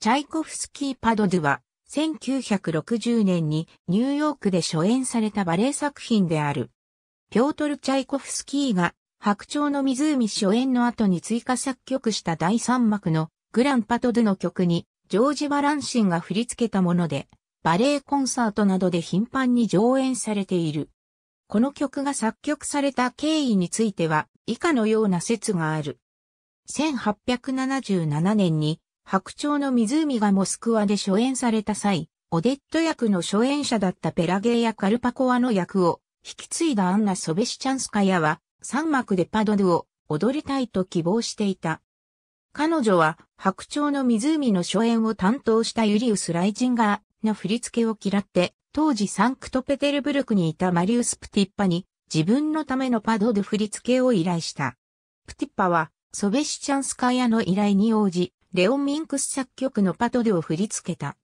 チャイコフスキー・パドドゥは、1960年にニューヨークで初演されたバレエ作品である。ピョートル・チャイコフスキーが、白鳥の湖初演の後に追加作曲した第3幕のグラン・パトドゥの曲に、ジョージ・バランシンが振り付けたもので、バレエコンサートなどで頻繁に上演されている。この曲が作曲された経緯については、以下のような説がある。1877年に白鳥の湖がモスクワで初演された際、オデット役の初演者だったペラゲーやカルパコアの役を引き継いだアンナ・ソベシチャンスカヤは3幕でパドルを踊りたいと希望していた。彼女は白鳥の湖の初演を担当したユリウス・ライジンガーの振り付けを嫌って、当時サンクトペテルブルクにいたマリウス・プティッパに自分のためのパドル振り付けを依頼した。プティッパはソベシチャンスカヤの依頼に応じ、レオン・ミンクス作曲のパトルを振り付けた。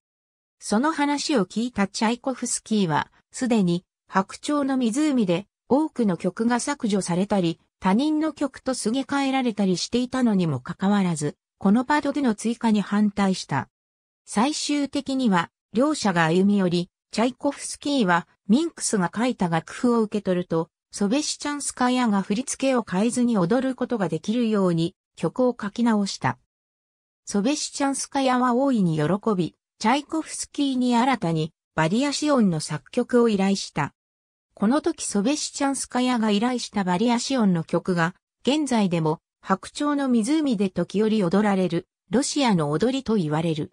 その話を聞いたチャイコフスキーは、すでに白鳥の湖で多くの曲が削除されたり、他人の曲とすげ替えられたりしていたのにもかかわらず、このパドルの追加に反対した。最終的には、両者が歩み寄り、チャイコフスキーは、ミンクスが書いた楽譜を受け取ると、ソベシチャンスカヤが振り付けを変えずに踊ることができるように曲を書き直した。ソベシチャンスカヤは大いに喜び、チャイコフスキーに新たにバリアシオンの作曲を依頼した。この時ソベシチャンスカヤが依頼したバリアシオンの曲が、現在でも白鳥の湖で時折踊られる、ロシアの踊りと言われる。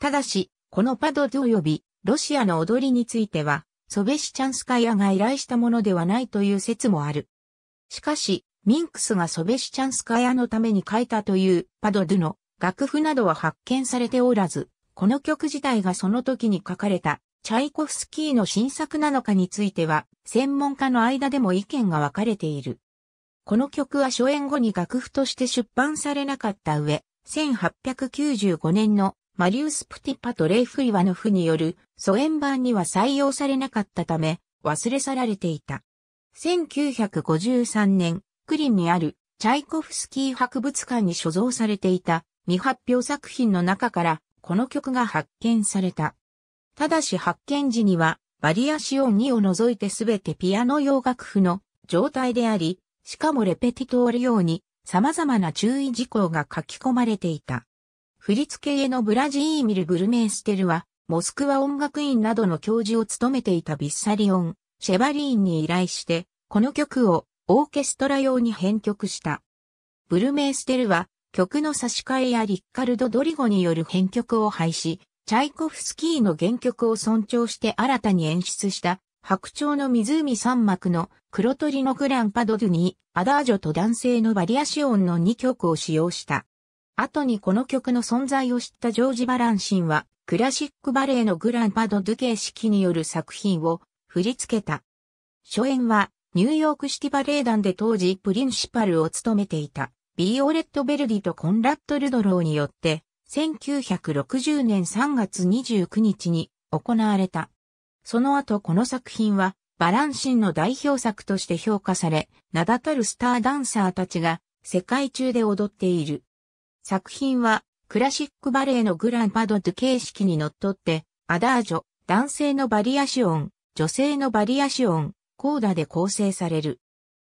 ただし、このパドド及び、ロシアの踊りについては、ソベシチャンスカヤが依頼したものではないという説もある。しかし、ミンクスがソベシチャンスカヤのために書いたというパドドゥの楽譜などは発見されておらず、この曲自体がその時に書かれたチャイコフスキーの新作なのかについては、専門家の間でも意見が分かれている。この曲は初演後に楽譜として出版されなかった上、1895年のマリウス・プティパとレイフ・イワの譜による疎遠版には採用されなかったため、忘れ去られていた。1953年、クリンにあるチャイコフスキー博物館に所蔵されていた未発表作品の中からこの曲が発見された。ただし発見時にはバリアシオン2を除いてすべてピアノ用楽譜の状態であり、しかもレペティトール用に様々な注意事項が書き込まれていた。振付へのブラジーミル・ブルメーステルは、モスクワ音楽院などの教授を務めていたビッサリオン、シェバリーンに依頼して、この曲をオーケストラ用に編曲した。ブルメーステルは曲の差し替えやリッカルド・ドリゴによる編曲を廃止、チャイコフスキーの原曲を尊重して新たに演出した白鳥の湖三幕の黒鳥のグランパドゥにアダージョと男性のバリアシオンの2曲を使用した。後にこの曲の存在を知ったジョージ・バランシンはクラシックバレエのグランパドゥ形式による作品を振り付けた。初演はニューヨークシティバレエ団で当時プリンシパルを務めていたビオレット・ベルディとコンラット・ルドローによって、1960年3月29日に行われた。その後この作品は、バランシンの代表作として評価され、名だたるスターダンサーたちが世界中で踊っている。作品は、クラシックバレエのグランパドドゥ形式にのっとって、アダージョ、男性のバリアシオン、女性のバリアシオン、コーダで構成される。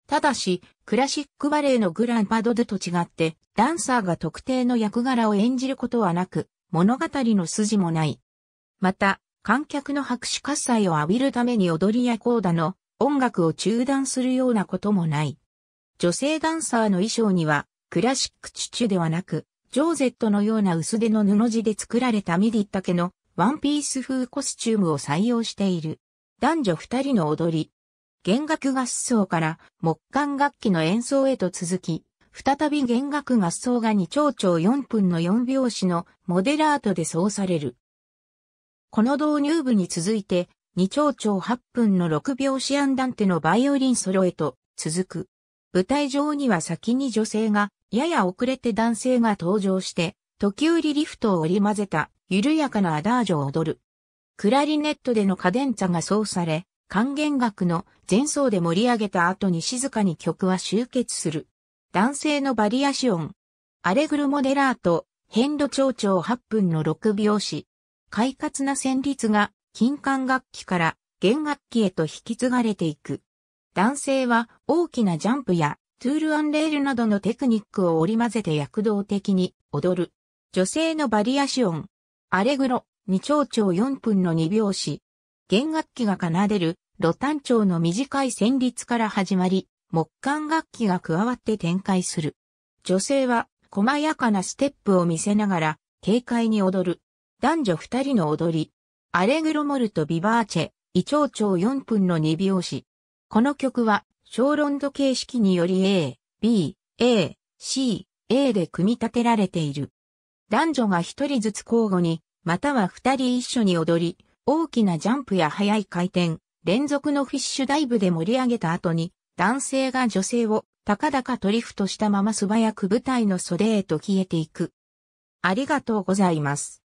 ただし、クラシックバレエのグランパドドと違って、ダンサーが特定の役柄を演じることはなく、物語の筋もない。また、観客の拍手喝采を浴びるために踊りやコーダの音楽を中断するようなこともない。女性ダンサーの衣装には、クラシックチュチュではなく、ジョーゼットのような薄手の布地で作られたミディッタケのワンピース風コスチュームを採用している。男女二人の踊り、弦楽合奏から木管楽器の演奏へと続き、再び弦楽合奏が2長調4分の4拍子のモデラートで奏される。この導入部に続いて、2長調8分の6拍子アンダンテのバイオリンソロへと続く。舞台上には先に女性が、やや遅れて男性が登場して、時折リフトを織り混ぜた緩やかなアダージョを踊る。クラリネットでのカデンツァが奏され、還元楽の前奏で盛り上げた後に静かに曲は終結する。男性のバリアシオン。アレグルモデラート、変度長調8分の6拍子。快活な旋律が、金管楽器から弦楽器へと引き継がれていく。男性は大きなジャンプやトゥールアンレールなどのテクニックを織り交ぜて躍動的に踊る。女性のバリアシオン。アレグロ、2長調4分の2拍子。弦楽器が奏でる、露単調の短い旋律から始まり、木管楽器が加わって展開する。女性は、細やかなステップを見せながら、軽快に踊る。男女二人の踊り。アレグロモルとビバーチェ、イチョウチョウ4分の2拍子。この曲は、小ロンド形式により A、B、A、C、A で組み立てられている。男女が一人ずつ交互に、または二人一緒に踊り、大きなジャンプや速い回転、連続のフィッシュダイブで盛り上げた後に、男性が女性を高々トリフトしたまま素早く舞台の袖へと消えていく。ありがとうございます。